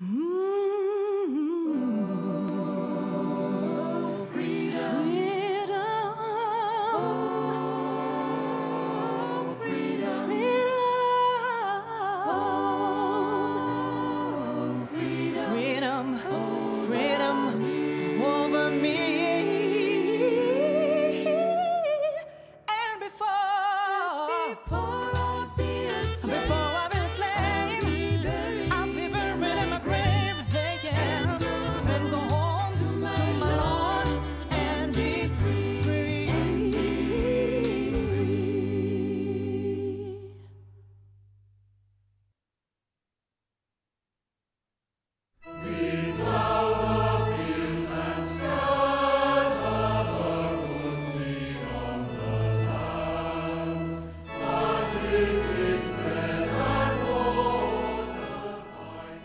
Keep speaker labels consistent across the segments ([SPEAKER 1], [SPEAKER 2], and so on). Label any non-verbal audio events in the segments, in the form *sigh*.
[SPEAKER 1] Hmm.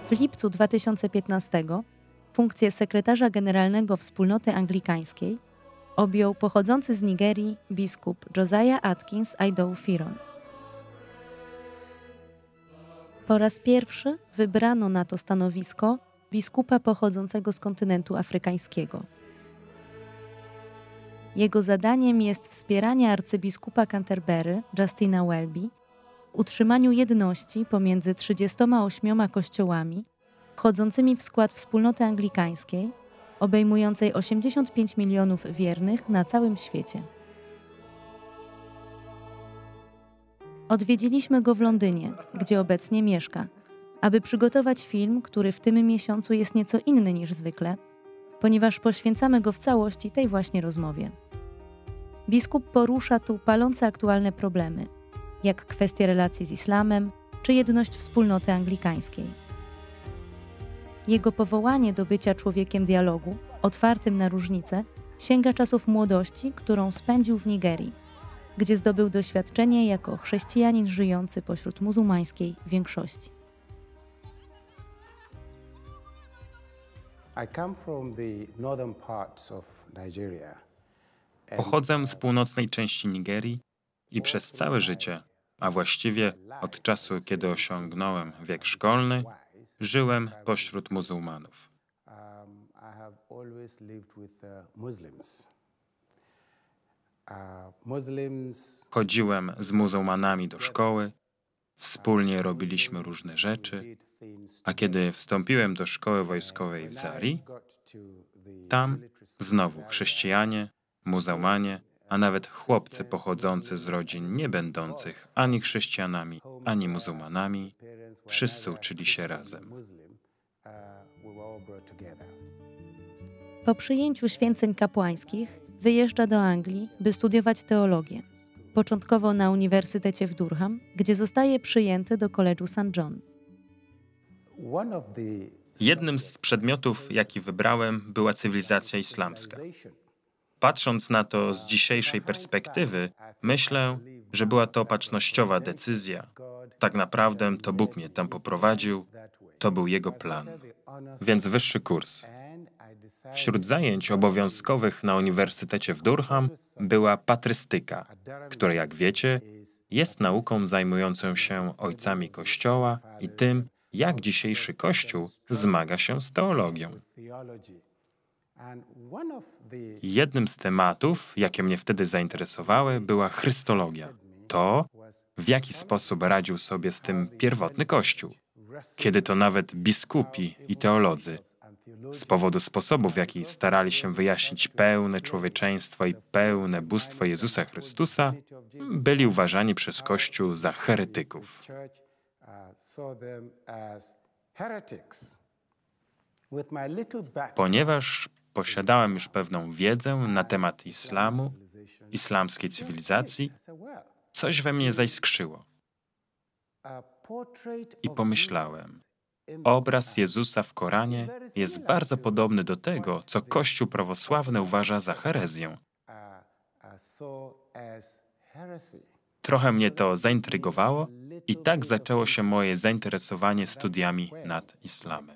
[SPEAKER 1] W lipcu 2015 funkcję sekretarza generalnego Wspólnoty Anglikańskiej objął pochodzący z Nigerii biskup Josiah Atkins Idow Firon. Po raz pierwszy wybrano na to stanowisko biskupa pochodzącego z kontynentu afrykańskiego. Jego zadaniem jest wspieranie arcybiskupa Canterbury, Justina Welby, utrzymaniu jedności pomiędzy 38 kościołami wchodzącymi w skład wspólnoty anglikańskiej, obejmującej 85 milionów wiernych na całym świecie. Odwiedziliśmy go w Londynie, gdzie obecnie mieszka, aby przygotować film, który w tym miesiącu jest nieco inny niż zwykle, ponieważ poświęcamy go w całości tej właśnie rozmowie. Biskup porusza tu palące aktualne problemy, jak kwestie relacji z islamem czy jedność wspólnoty anglikańskiej. Jego powołanie do bycia człowiekiem dialogu, otwartym na różnice, sięga czasów młodości, którą spędził w Nigerii, gdzie zdobył doświadczenie jako chrześcijanin żyjący pośród muzułmańskiej większości.
[SPEAKER 2] Pochodzę z północnej części Nigerii i przez całe życie a właściwie od czasu, kiedy osiągnąłem wiek szkolny, żyłem pośród muzułmanów. Chodziłem z muzułmanami do szkoły, wspólnie robiliśmy różne rzeczy, a kiedy wstąpiłem do szkoły wojskowej w Zari, tam znowu chrześcijanie, muzułmanie, a nawet chłopcy pochodzący z rodzin nie będących ani chrześcijanami, ani muzułmanami,
[SPEAKER 3] wszyscy uczyli się razem.
[SPEAKER 1] Po przyjęciu święceń kapłańskich wyjeżdża do Anglii, by studiować teologię. Początkowo na Uniwersytecie w Durham, gdzie zostaje przyjęty do koledżu St. John.
[SPEAKER 2] Jednym z przedmiotów, jaki wybrałem, była cywilizacja islamska. Patrząc na to z dzisiejszej perspektywy, myślę, że była to opatrznościowa decyzja. Tak naprawdę to Bóg mnie tam poprowadził, to był Jego plan. Więc wyższy kurs. Wśród zajęć obowiązkowych na Uniwersytecie w Durham była patrystyka, która, jak wiecie, jest nauką zajmującą się ojcami Kościoła i tym, jak dzisiejszy Kościół zmaga się z teologią. Jednym z tematów, jakie mnie wtedy zainteresowały, była chrystologia. To, w jaki sposób radził sobie z tym pierwotny Kościół, kiedy to nawet biskupi i teolodzy, z powodu sposobów, w jaki starali się wyjaśnić pełne człowieczeństwo i pełne bóstwo Jezusa Chrystusa, byli uważani przez Kościół za heretyków.
[SPEAKER 3] Ponieważ
[SPEAKER 2] posiadałem już pewną wiedzę na temat islamu, islamskiej cywilizacji, coś we mnie zaiskrzyło. I pomyślałem, obraz Jezusa w Koranie jest bardzo podobny do tego, co Kościół prawosławny uważa za herezję. Trochę mnie to zaintrygowało i tak zaczęło się moje zainteresowanie studiami nad islamem.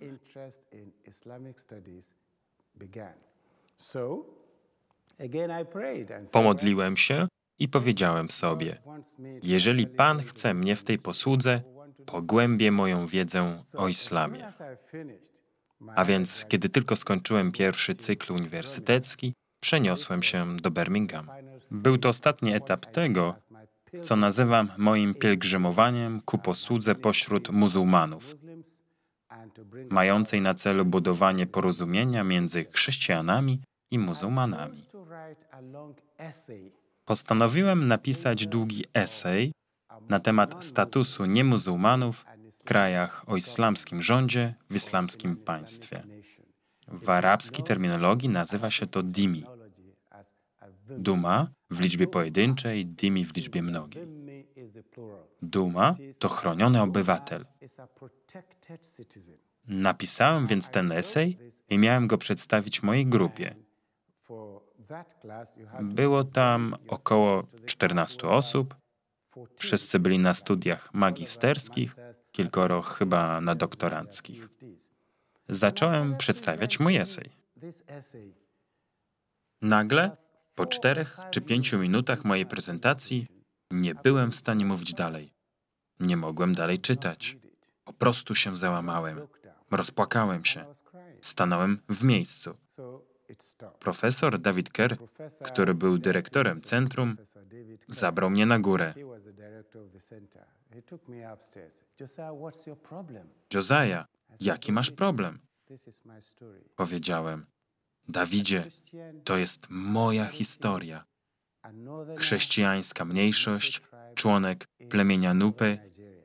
[SPEAKER 2] Pomodliłem się i powiedziałem sobie, jeżeli Pan chce mnie w tej posłudze, pogłębię moją wiedzę o islamie. A więc, kiedy tylko skończyłem pierwszy cykl uniwersytecki, przeniosłem się do Birmingham. Był to ostatni etap tego, co nazywam moim pielgrzymowaniem ku posłudze pośród muzułmanów mającej na celu budowanie porozumienia między chrześcijanami i muzułmanami. Postanowiłem napisać długi esej na temat statusu niemuzułmanów w krajach o islamskim rządzie, w islamskim państwie. W arabskiej terminologii nazywa się to dimi. Duma w liczbie pojedynczej, dimi w liczbie mnogiej. Duma to chroniony obywatel. Napisałem więc ten esej i miałem go przedstawić mojej grupie. Było tam około 14 osób. Wszyscy byli na studiach magisterskich, kilkoro chyba na doktoranckich. Zacząłem przedstawiać mój esej. Nagle po czterech czy pięciu minutach mojej prezentacji nie byłem w stanie mówić dalej. Nie mogłem dalej czytać. Po prostu się załamałem. Rozpłakałem się. Stanąłem w miejscu.
[SPEAKER 3] Profesor David Kerr, który był dyrektorem centrum, zabrał mnie na górę.
[SPEAKER 2] Josiah, jaki masz problem?
[SPEAKER 3] Powiedziałem.
[SPEAKER 2] Dawidzie, to jest moja historia. Chrześcijańska mniejszość, członek plemienia Nupy,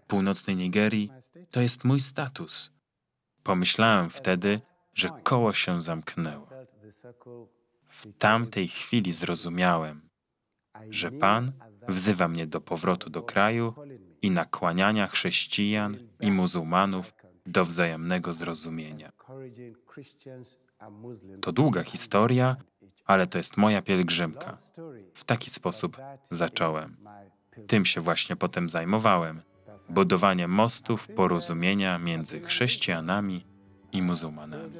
[SPEAKER 2] północnej Nigerii, to jest
[SPEAKER 3] mój status.
[SPEAKER 2] Pomyślałem wtedy, że koło się zamknęło. W tamtej chwili zrozumiałem, że Pan wzywa mnie do powrotu do kraju i nakłaniania chrześcijan i muzułmanów do wzajemnego
[SPEAKER 3] zrozumienia. To długa
[SPEAKER 2] historia, ale to jest moja pielgrzymka. W taki sposób zacząłem. Tym się właśnie potem zajmowałem budowanie mostów
[SPEAKER 3] porozumienia między chrześcijanami i muzułmanami.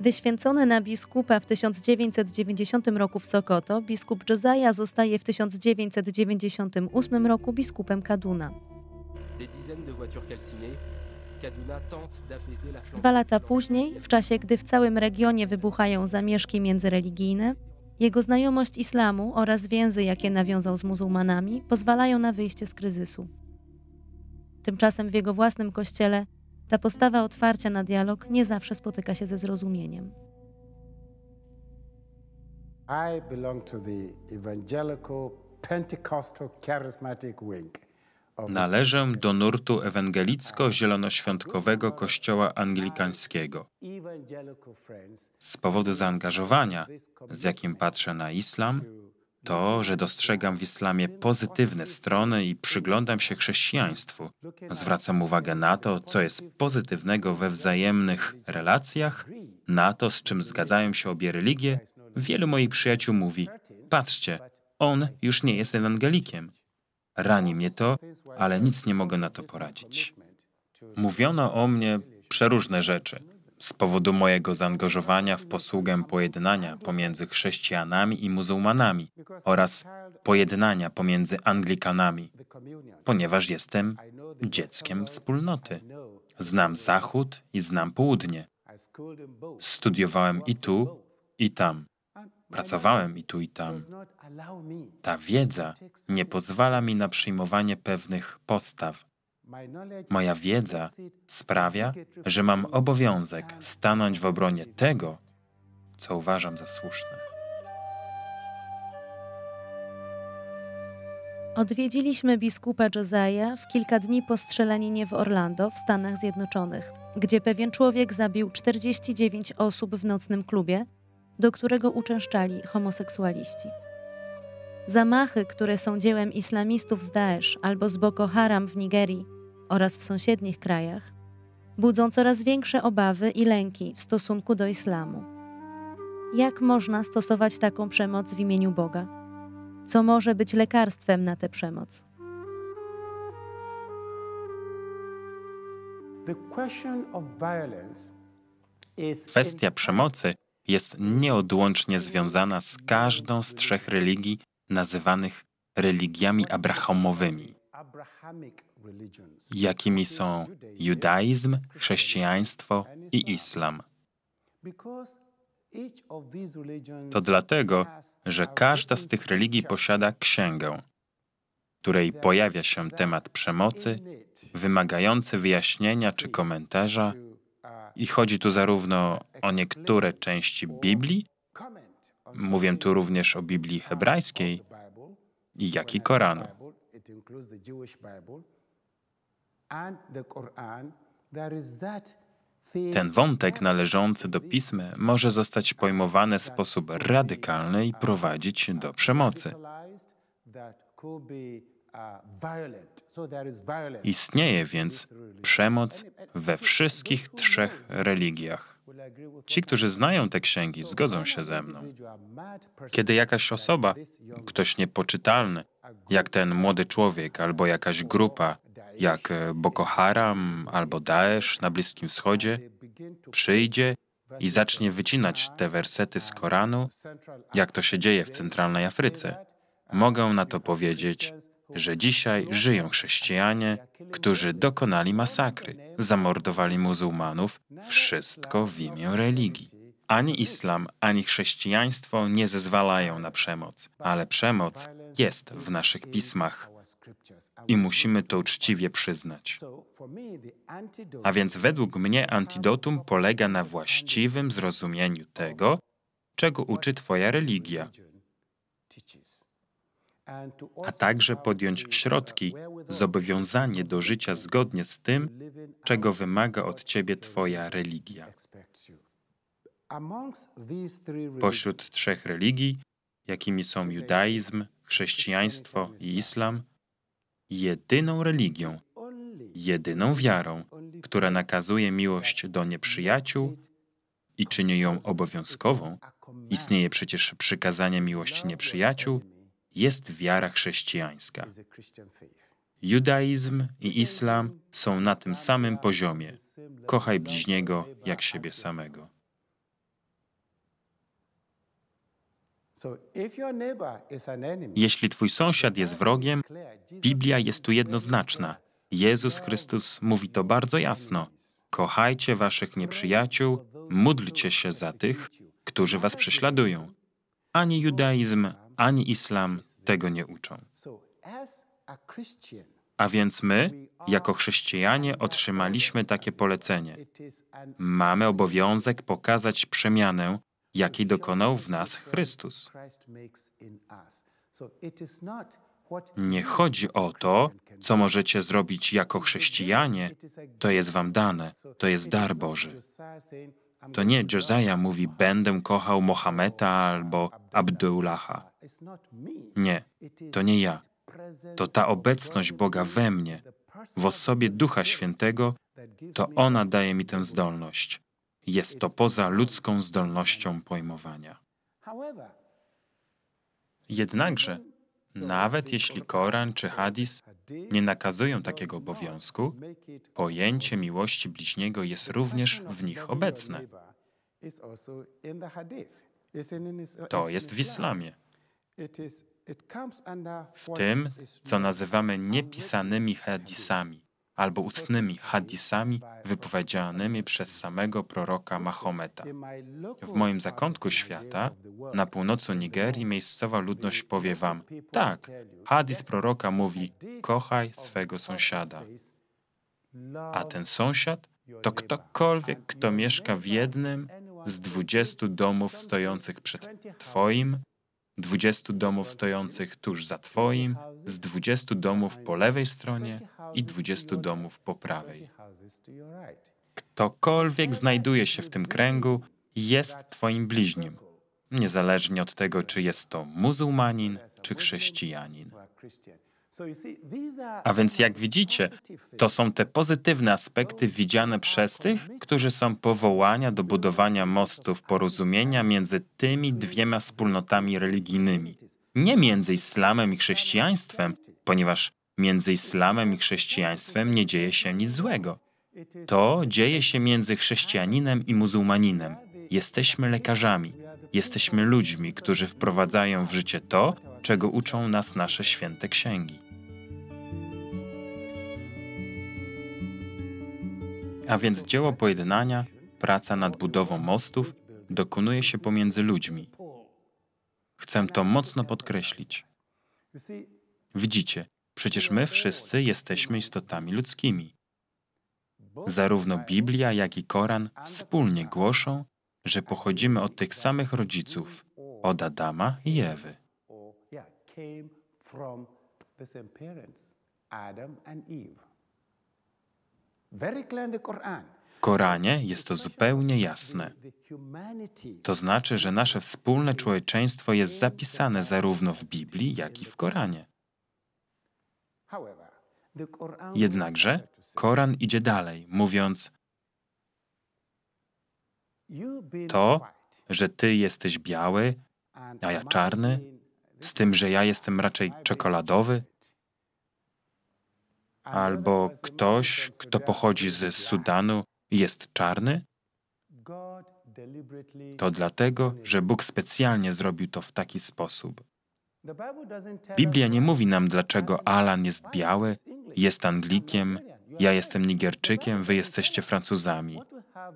[SPEAKER 1] Wyświęcony na biskupa w 1990 roku w Sokoto, biskup Josiah zostaje w 1998 roku biskupem Kaduna. Des dizaines de voitures calcinées, Dwa lata później, w czasie gdy w całym regionie wybuchają zamieszki międzyreligijne, jego znajomość islamu oraz więzy, jakie nawiązał z muzułmanami, pozwalają na wyjście z kryzysu. Tymczasem w jego własnym kościele ta postawa otwarcia na dialog nie zawsze spotyka się ze zrozumieniem.
[SPEAKER 3] I belong to the evangelical Pentecostal charismatic wing. Należę
[SPEAKER 2] do nurtu ewangelicko-zielonoświątkowego Kościoła Anglikańskiego. Z powodu zaangażowania, z jakim patrzę na islam, to, że dostrzegam w islamie pozytywne strony i przyglądam się chrześcijaństwu. Zwracam uwagę na to, co jest pozytywnego we wzajemnych relacjach, na to, z czym zgadzają się obie religie. Wielu moich przyjaciół mówi: Patrzcie, on już nie jest ewangelikiem. Rani mnie to, ale nic nie mogę na to poradzić. Mówiono o mnie przeróżne rzeczy z powodu mojego zaangażowania w posługę pojednania pomiędzy chrześcijanami i muzułmanami oraz pojednania pomiędzy Anglikanami, ponieważ jestem dzieckiem wspólnoty. Znam Zachód i znam Południe. Studiowałem i tu, i tam. Pracowałem i tu i tam. Ta wiedza nie pozwala mi na przyjmowanie pewnych postaw. Moja wiedza sprawia, że mam obowiązek stanąć w obronie tego, co uważam za
[SPEAKER 1] słuszne. Odwiedziliśmy biskupa Josiah w kilka dni po strzelaninie w Orlando w Stanach Zjednoczonych, gdzie pewien człowiek zabił 49 osób w nocnym klubie, do którego uczęszczali homoseksualiści. Zamachy, które są dziełem islamistów z Daesh albo z Boko Haram w Nigerii oraz w sąsiednich krajach, budzą coraz większe obawy i lęki w stosunku do islamu. Jak można stosować taką przemoc w imieniu Boga? Co może być lekarstwem na tę przemoc?
[SPEAKER 3] Kwestia
[SPEAKER 2] przemocy jest nieodłącznie związana z każdą z trzech religii nazywanych religiami abrahamowymi, jakimi są judaizm, chrześcijaństwo i islam. To dlatego, że każda z tych religii posiada księgę, w której pojawia się temat przemocy, wymagający wyjaśnienia czy komentarza, i chodzi tu zarówno o niektóre części Biblii, mówię tu również o Biblii hebrajskiej, jak i Koranu. Ten wątek należący do pisma może zostać pojmowany w sposób radykalny i prowadzić do przemocy. Istnieje więc przemoc we wszystkich trzech religiach. Ci, którzy znają te księgi, zgodzą się ze mną. Kiedy jakaś osoba, ktoś niepoczytalny, jak ten młody człowiek, albo jakaś grupa, jak Boko Haram albo Daesh na Bliskim Wschodzie, przyjdzie i zacznie wycinać te wersety z Koranu, jak to się dzieje w centralnej Afryce, mogę na to powiedzieć, że dzisiaj żyją chrześcijanie, którzy dokonali masakry, zamordowali muzułmanów, wszystko w imię religii. Ani islam, ani chrześcijaństwo nie zezwalają na przemoc, ale przemoc jest w naszych pismach i musimy to uczciwie przyznać. A więc według mnie antidotum polega na właściwym zrozumieniu tego, czego uczy Twoja religia, a także podjąć środki, zobowiązanie do życia zgodnie z tym, czego wymaga od Ciebie Twoja religia. Pośród trzech religii, jakimi są judaizm, chrześcijaństwo i islam, jedyną religią, jedyną wiarą, która nakazuje miłość do nieprzyjaciół i czyni ją obowiązkową, istnieje przecież przykazanie miłości nieprzyjaciół, jest wiara chrześcijańska. Judaizm i islam są na tym samym poziomie. Kochaj bliźniego jak siebie samego. Jeśli twój sąsiad jest wrogiem, Biblia jest tu jednoznaczna. Jezus Chrystus mówi to bardzo jasno. Kochajcie waszych nieprzyjaciół, módlcie się za tych, którzy was prześladują. Ani judaizm, ani islam tego nie uczą. A więc my, jako chrześcijanie, otrzymaliśmy takie polecenie. Mamy obowiązek pokazać przemianę, jakiej dokonał w nas
[SPEAKER 3] Chrystus. Nie
[SPEAKER 2] chodzi o to, co możecie zrobić jako chrześcijanie, to jest wam dane,
[SPEAKER 3] to jest dar Boży. To nie
[SPEAKER 2] Josiah mówi, będę kochał Mohameda albo Abdullaha. Nie, to nie ja. To ta obecność Boga we mnie, w osobie Ducha Świętego, to ona daje mi tę zdolność. Jest to poza ludzką zdolnością pojmowania. Jednakże, nawet jeśli Koran czy Hadis nie nakazują takiego obowiązku, pojęcie miłości bliźniego jest również w nich obecne.
[SPEAKER 3] To jest w islamie w tym, co nazywamy
[SPEAKER 2] niepisanymi hadisami albo ustnymi hadisami wypowiedzianymi przez samego proroka Mahometa. W moim zakątku świata, na północy Nigerii, miejscowa ludność powie wam, tak, hadis proroka mówi, kochaj swego sąsiada. A ten sąsiad to ktokolwiek, kto mieszka w jednym z dwudziestu domów stojących przed Twoim dwudziestu domów stojących tuż za Twoim, z dwudziestu domów po lewej stronie i dwudziestu domów po prawej. Ktokolwiek znajduje się w tym kręgu, jest Twoim bliźnim, niezależnie od tego, czy jest to muzułmanin czy chrześcijanin. A więc jak widzicie, to są te pozytywne aspekty widziane przez tych, którzy są powołania do budowania mostów porozumienia między tymi dwiema wspólnotami religijnymi. Nie między islamem i chrześcijaństwem, ponieważ między islamem i chrześcijaństwem nie dzieje się nic złego. To dzieje się między chrześcijaninem i muzułmaninem. Jesteśmy lekarzami. Jesteśmy ludźmi, którzy wprowadzają w życie to, czego uczą nas nasze święte księgi. A więc dzieło pojednania, praca nad budową mostów dokonuje się pomiędzy ludźmi. Chcę to mocno podkreślić. Widzicie, przecież my wszyscy jesteśmy istotami ludzkimi. Zarówno Biblia, jak i Koran wspólnie głoszą że pochodzimy od tych samych rodziców, od Adama i Ewy. W Koranie jest to zupełnie jasne. To znaczy, że nasze wspólne człowieczeństwo jest zapisane zarówno w Biblii, jak i w Koranie.
[SPEAKER 3] Jednakże
[SPEAKER 2] Koran idzie dalej, mówiąc, to, że ty jesteś biały, a ja czarny, z tym, że ja jestem raczej czekoladowy? Albo ktoś, kto pochodzi ze Sudanu, jest czarny? To dlatego, że Bóg specjalnie zrobił to w taki sposób. Biblia nie mówi nam, dlaczego Alan jest biały, jest Anglikiem, ja jestem Nigerczykiem, wy jesteście Francuzami.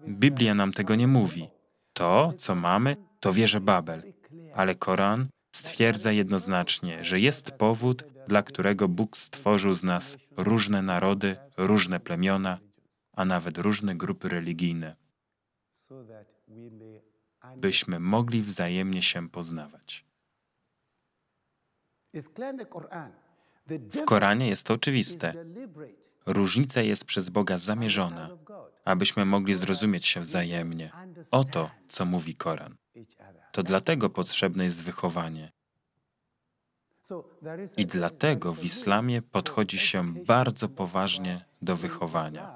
[SPEAKER 2] Biblia nam tego nie mówi. To, co mamy, to wieże Babel, ale Koran stwierdza jednoznacznie, że jest powód, dla którego Bóg stworzył z nas różne narody, różne plemiona, a nawet różne grupy religijne, byśmy mogli wzajemnie się poznawać.
[SPEAKER 3] Jest Koran. W
[SPEAKER 2] Koranie jest to oczywiste. Różnica jest przez Boga zamierzona, abyśmy mogli zrozumieć się wzajemnie. Oto, co mówi Koran. To dlatego potrzebne jest wychowanie. I dlatego w islamie podchodzi się bardzo poważnie do wychowania.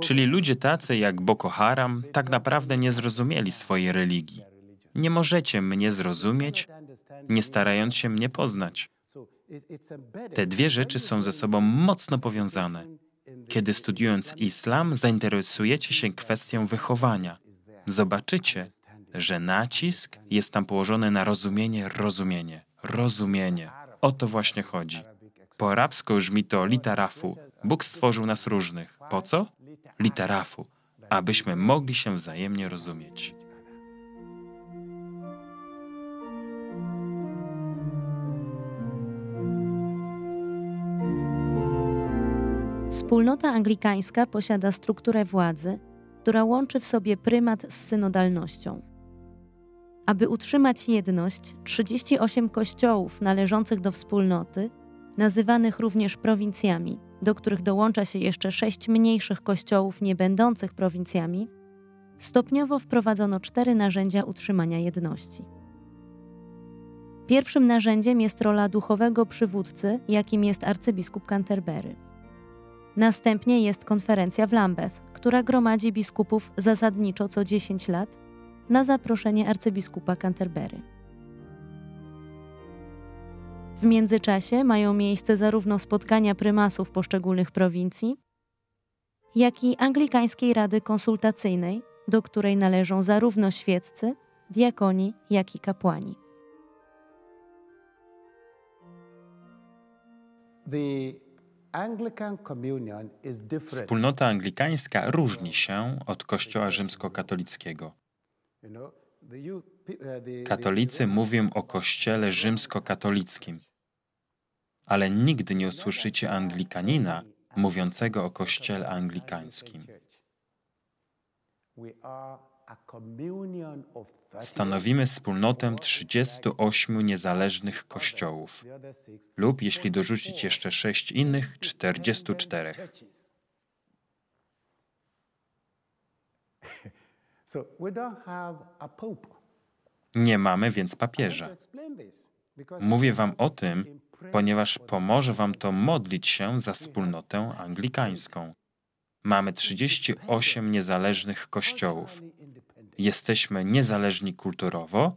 [SPEAKER 2] Czyli ludzie tacy jak Boko Haram tak naprawdę nie zrozumieli swojej religii. Nie możecie mnie zrozumieć, nie starając się mnie poznać. Te dwie rzeczy są ze sobą mocno powiązane. Kiedy studiując islam, zainteresujecie się kwestią wychowania. Zobaczycie, że nacisk jest tam położony na rozumienie, rozumienie, rozumienie. O to właśnie chodzi. Po arabsku brzmi to litarafu. Bóg stworzył nas różnych. Po co? Litarafu, abyśmy mogli się wzajemnie rozumieć.
[SPEAKER 1] Wspólnota anglikańska posiada strukturę władzy, która łączy w sobie prymat z synodalnością. Aby utrzymać jedność, 38 kościołów należących do wspólnoty, nazywanych również prowincjami, do których dołącza się jeszcze sześć mniejszych kościołów nie będących prowincjami, stopniowo wprowadzono cztery narzędzia utrzymania jedności. Pierwszym narzędziem jest rola duchowego przywódcy, jakim jest arcybiskup Canterbury. Następnie jest konferencja w Lambeth, która gromadzi biskupów zasadniczo co 10 lat na zaproszenie arcybiskupa Canterbury. W międzyczasie mają miejsce zarówno spotkania prymasów poszczególnych prowincji, jak i Anglikańskiej Rady Konsultacyjnej, do której należą zarówno świeccy, diakoni, jak i kapłani.
[SPEAKER 3] The Wspólnota
[SPEAKER 2] anglikańska różni się od Kościoła rzymskokatolickiego.
[SPEAKER 3] Uh, Katolicy
[SPEAKER 2] mówią o Kościele rzymskokatolickim, ale nigdy nie usłyszycie Anglikanina mówiącego o Kościele anglikańskim.
[SPEAKER 3] Stanowimy
[SPEAKER 2] wspólnotę 38 niezależnych kościołów, lub jeśli dorzucić jeszcze sześć innych, 44. *laughs* Nie mamy więc papieża. Mówię Wam o tym, ponieważ pomoże Wam to modlić się za wspólnotę anglikańską. Mamy 38 niezależnych kościołów. Jesteśmy niezależni kulturowo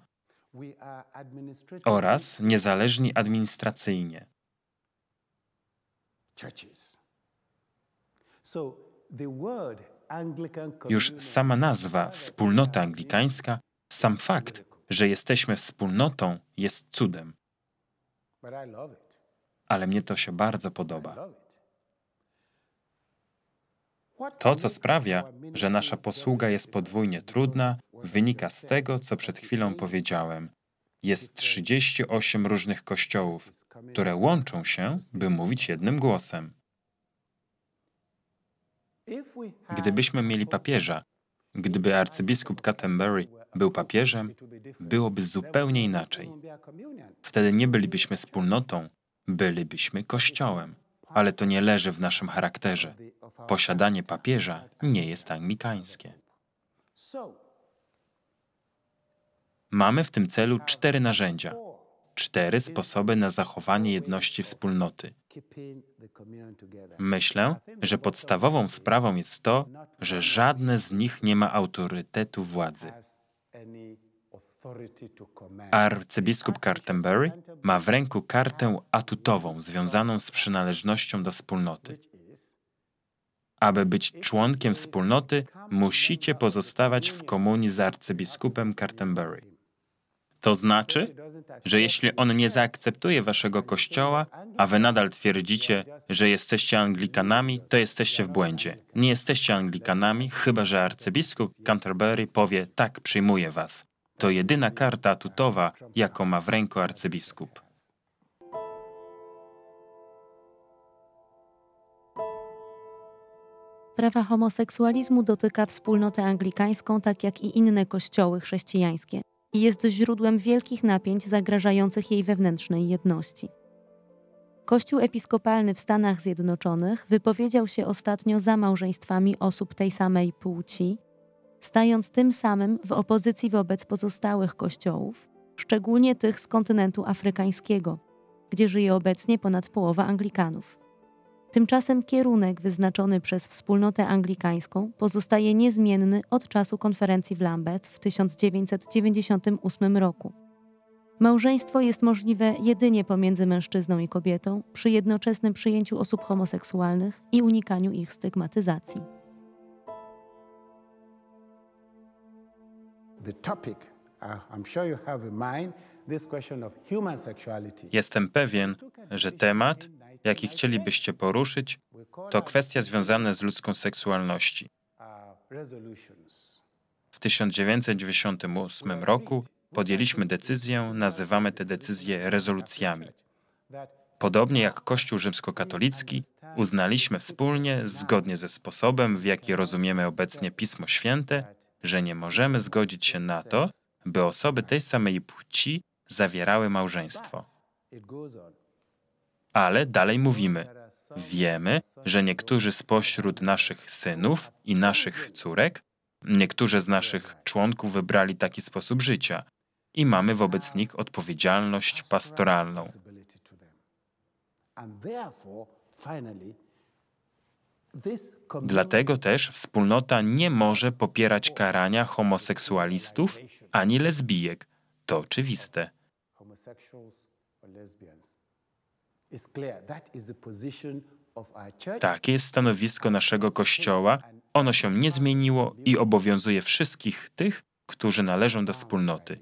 [SPEAKER 2] oraz niezależni administracyjnie. Już sama nazwa wspólnota anglikańska, sam fakt, że jesteśmy wspólnotą, jest cudem. Ale mnie to się bardzo podoba. To, co sprawia, że nasza posługa jest podwójnie trudna, wynika z tego, co przed chwilą powiedziałem. Jest 38 różnych kościołów, które łączą się, by mówić jednym głosem. Gdybyśmy mieli papieża, gdyby arcybiskup Canterbury był papieżem, byłoby zupełnie inaczej. Wtedy nie bylibyśmy wspólnotą, bylibyśmy kościołem ale to nie leży w naszym charakterze. Posiadanie papieża nie jest anglikańskie. Mamy w tym celu cztery narzędzia, cztery sposoby na zachowanie jedności wspólnoty. Myślę, że podstawową sprawą jest to, że żadne z nich nie ma autorytetu władzy. Arcybiskup Canterbury ma w ręku kartę atutową związaną z przynależnością do wspólnoty. Aby być członkiem wspólnoty, musicie pozostawać w komunii z arcybiskupem Canterbury. To znaczy, że jeśli on nie zaakceptuje waszego kościoła, a wy nadal twierdzicie, że jesteście Anglikanami, to jesteście w błędzie. Nie jesteście Anglikanami, chyba że arcybiskup Canterbury powie: Tak, przyjmuję was. To jedyna karta atutowa, jaką ma w ręku arcybiskup.
[SPEAKER 1] Prawa homoseksualizmu dotyka wspólnotę anglikańską, tak jak i inne kościoły chrześcijańskie, i jest źródłem wielkich napięć zagrażających jej wewnętrznej jedności. Kościół episkopalny w Stanach Zjednoczonych wypowiedział się ostatnio za małżeństwami osób tej samej płci, stając tym samym w opozycji wobec pozostałych kościołów, szczególnie tych z kontynentu afrykańskiego, gdzie żyje obecnie ponad połowa Anglikanów. Tymczasem kierunek wyznaczony przez wspólnotę anglikańską pozostaje niezmienny od czasu konferencji w Lambeth w 1998 roku. Małżeństwo jest możliwe jedynie pomiędzy mężczyzną i kobietą przy jednoczesnym przyjęciu osób homoseksualnych i unikaniu ich stygmatyzacji.
[SPEAKER 3] the topic uh, I'm sure you have in mind this question of human sexuality.
[SPEAKER 2] Jestem pewien, że temat, jaki chcielibyście poruszyć, to kwestia związana z ludzką seksualności. Uh, w 1998 roku podjęliśmy decyzję, nazywamy te decyzje rezolucjami. Podobnie jak Kościół rzymskokatolicki, uznaliśmy wspólnie, zgodnie ze sposobem, w jaki rozumiemy obecnie Pismo Święte, że nie możemy zgodzić się na to, by osoby tej samej płci zawierały małżeństwo. Ale dalej mówimy, wiemy, że niektórzy spośród naszych synów i naszych córek, niektórzy z naszych członków wybrali taki sposób życia i mamy wobec nich odpowiedzialność pastoralną.
[SPEAKER 3] And therefore, finally, Dlatego
[SPEAKER 2] też wspólnota nie może popierać karania homoseksualistów ani lesbijek. To oczywiste. Takie jest stanowisko naszego Kościoła. Ono się nie zmieniło i obowiązuje wszystkich tych, którzy należą do wspólnoty.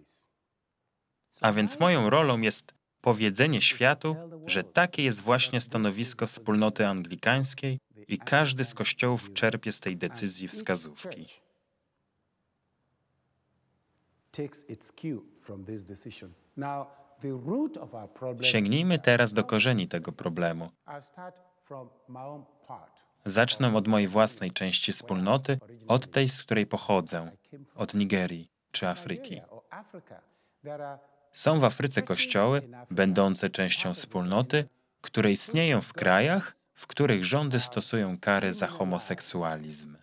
[SPEAKER 2] A więc moją rolą jest powiedzenie światu, że takie jest właśnie stanowisko wspólnoty anglikańskiej i każdy z kościołów czerpie z tej decyzji wskazówki. Sięgnijmy teraz do korzeni tego problemu. Zacznę od mojej własnej części wspólnoty, od tej, z której pochodzę, od Nigerii czy Afryki. Są w Afryce kościoły, będące częścią wspólnoty, które istnieją w krajach, w których rządy stosują kary za homoseksualizm.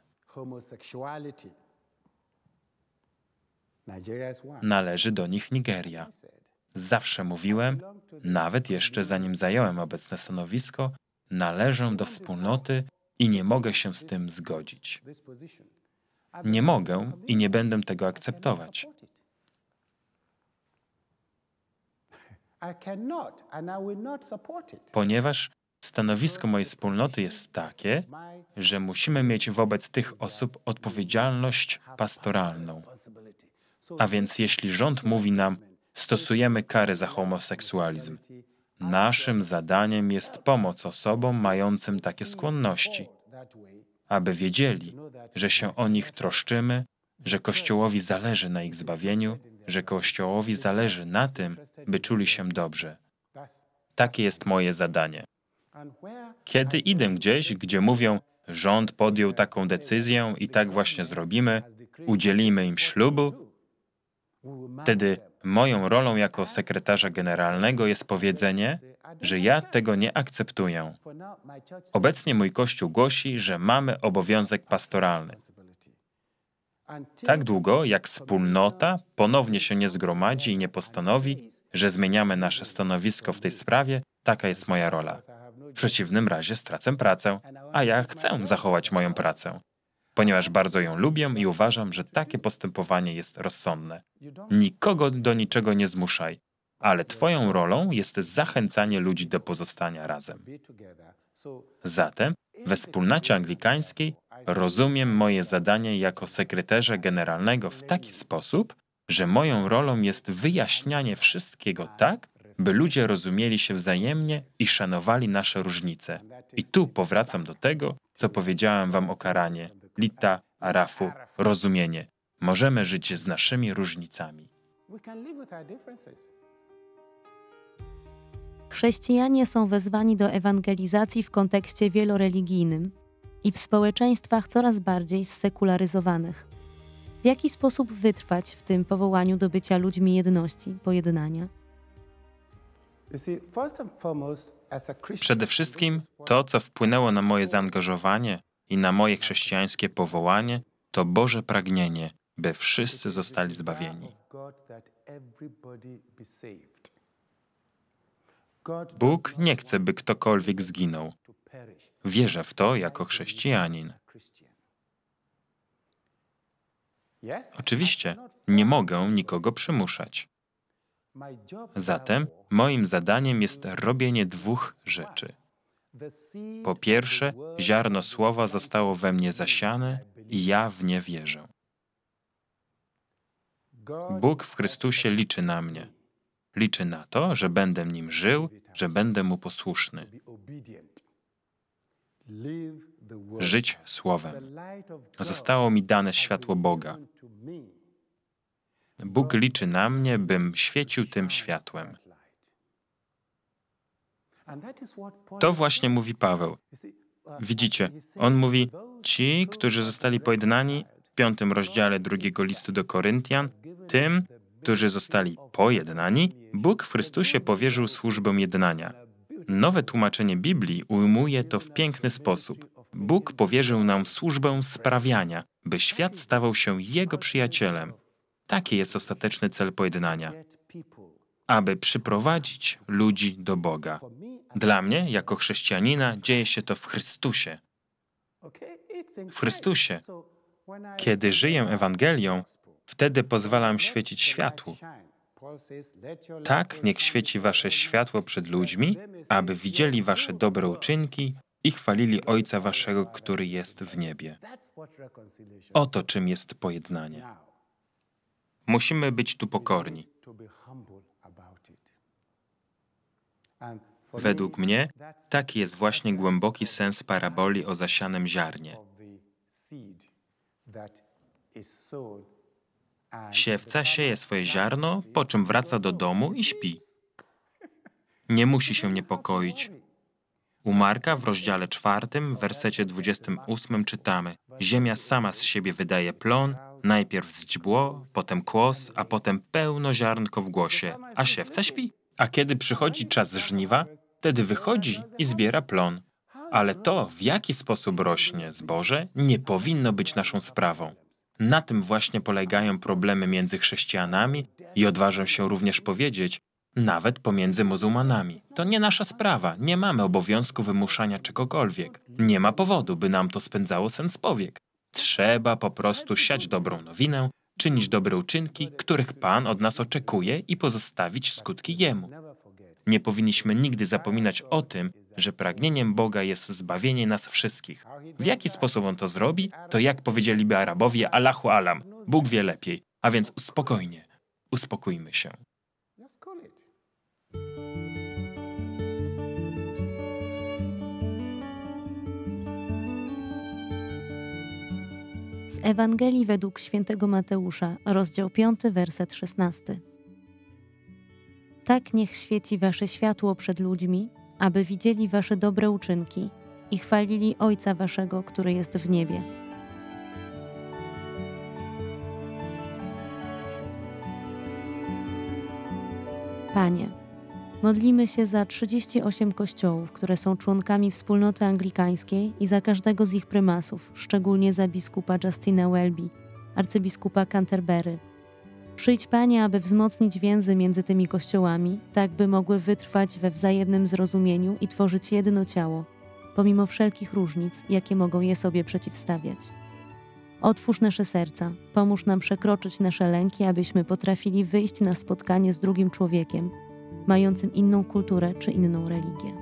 [SPEAKER 2] Należy do nich Nigeria. Zawsze mówiłem, nawet jeszcze zanim zająłem obecne stanowisko, należą do wspólnoty i nie mogę się z tym zgodzić. Nie mogę i nie będę tego akceptować. Ponieważ stanowisko mojej wspólnoty jest takie, że musimy mieć wobec tych osób odpowiedzialność pastoralną. A więc jeśli rząd mówi nam, stosujemy kary za homoseksualizm, naszym zadaniem jest pomoc osobom mającym takie skłonności, aby wiedzieli, że się o nich troszczymy, że Kościołowi zależy na ich zbawieniu że Kościołowi zależy na tym, by czuli się dobrze. Takie jest moje zadanie. Kiedy idę gdzieś, gdzie mówią, rząd podjął taką decyzję i tak właśnie zrobimy, udzielimy im ślubu, wtedy moją rolą jako sekretarza generalnego jest powiedzenie, że ja tego nie akceptuję. Obecnie mój kościół głosi, że mamy obowiązek pastoralny tak długo, jak wspólnota ponownie się nie zgromadzi i nie postanowi, że zmieniamy nasze stanowisko w tej sprawie, taka jest moja rola. W przeciwnym razie stracę pracę, a ja chcę zachować moją pracę, ponieważ bardzo ją lubię i uważam, że takie postępowanie jest rozsądne. Nikogo do niczego nie zmuszaj, ale Twoją rolą jest zachęcanie ludzi do pozostania razem. Zatem we wspólnocie anglikańskiej Rozumiem moje zadanie jako sekretarza generalnego w taki sposób, że moją rolą jest wyjaśnianie wszystkiego tak, by ludzie rozumieli się wzajemnie i szanowali nasze różnice. I tu powracam do tego, co powiedziałem wam o karanie, lita, arafu, rozumienie. Możemy żyć z naszymi różnicami.
[SPEAKER 1] Chrześcijanie są wezwani do ewangelizacji w kontekście wieloreligijnym, i w społeczeństwach coraz bardziej sekularyzowanych. W jaki sposób wytrwać w tym powołaniu do bycia ludźmi jedności, pojednania?
[SPEAKER 3] Przede wszystkim
[SPEAKER 2] to, co wpłynęło na moje zaangażowanie i na moje chrześcijańskie powołanie, to Boże pragnienie, by wszyscy zostali zbawieni. Bóg nie chce, by ktokolwiek zginął,
[SPEAKER 3] Wierzę w to
[SPEAKER 2] jako chrześcijanin. Oczywiście nie mogę nikogo przymuszać. Zatem moim zadaniem jest robienie dwóch rzeczy. Po pierwsze, ziarno słowa zostało we mnie zasiane i ja w nie wierzę. Bóg w Chrystusie liczy na mnie. Liczy na to, że będę nim żył, że będę mu posłuszny
[SPEAKER 3] żyć Słowem.
[SPEAKER 2] Zostało mi dane światło Boga. Bóg liczy na mnie, bym świecił tym światłem. To właśnie mówi Paweł.
[SPEAKER 3] Uh, Widzicie,
[SPEAKER 2] on mówi: Ci, którzy zostali pojednani w piątym rozdziale drugiego listu do Koryntian, tym, którzy zostali pojednani, Bóg w Chrystusie powierzył służbę jednania. Nowe tłumaczenie Biblii ujmuje to w piękny sposób. Bóg powierzył nam służbę sprawiania, by świat stawał się Jego przyjacielem. Taki jest ostateczny cel pojednania aby przyprowadzić ludzi do Boga. Dla mnie, jako chrześcijanina, dzieje się to w Chrystusie. W Chrystusie. Kiedy żyję Ewangelią, wtedy pozwalam świecić światłu. Tak, niech świeci wasze światło przed ludźmi, aby widzieli wasze dobre uczynki i chwalili Ojca waszego, który jest w niebie.
[SPEAKER 3] Oto czym jest pojednanie.
[SPEAKER 2] Musimy być tu pokorni.
[SPEAKER 3] Według mnie
[SPEAKER 2] taki jest właśnie głęboki sens paraboli o zasianym ziarnie. Siewca sieje swoje ziarno, po czym wraca do domu i śpi. Nie musi się niepokoić. U Marka w rozdziale czwartym, w wersecie 28 czytamy: Ziemia sama z siebie wydaje plon, najpierw zdźbło, potem kłos, a potem pełno ziarnko w głosie, a siewca śpi. A kiedy przychodzi czas żniwa, wtedy wychodzi i zbiera plon. Ale to, w jaki sposób rośnie zboże, nie powinno być naszą sprawą. Na tym właśnie polegają problemy między chrześcijanami i odważę się również powiedzieć, nawet pomiędzy muzułmanami. To nie nasza sprawa, nie mamy obowiązku wymuszania czegokolwiek. Nie ma powodu, by nam to spędzało sens powiek. Trzeba po prostu siać dobrą nowinę, czynić dobre uczynki, których Pan od nas oczekuje i pozostawić skutki Jemu. Nie powinniśmy nigdy zapominać o tym, że pragnieniem Boga jest zbawienie nas wszystkich. W jaki sposób on to zrobi, to jak powiedzieliby Arabowie Allahu Alam, Bóg wie lepiej. A więc spokojnie, uspokójmy się.
[SPEAKER 1] Z Ewangelii według świętego Mateusza, rozdział 5, werset 16. Tak niech świeci wasze światło przed ludźmi, aby widzieli wasze dobre uczynki i chwalili Ojca waszego, który jest w niebie. Panie, modlimy się za 38 kościołów, które są członkami wspólnoty anglikańskiej i za każdego z ich prymasów, szczególnie za biskupa Justina Welby, arcybiskupa Canterbury, Przyjdź Panie, aby wzmocnić więzy między tymi kościołami, tak by mogły wytrwać we wzajemnym zrozumieniu i tworzyć jedno ciało, pomimo wszelkich różnic, jakie mogą je sobie przeciwstawiać. Otwórz nasze serca, pomóż nam przekroczyć nasze lęki, abyśmy potrafili wyjść na spotkanie z drugim człowiekiem, mającym inną kulturę czy inną religię.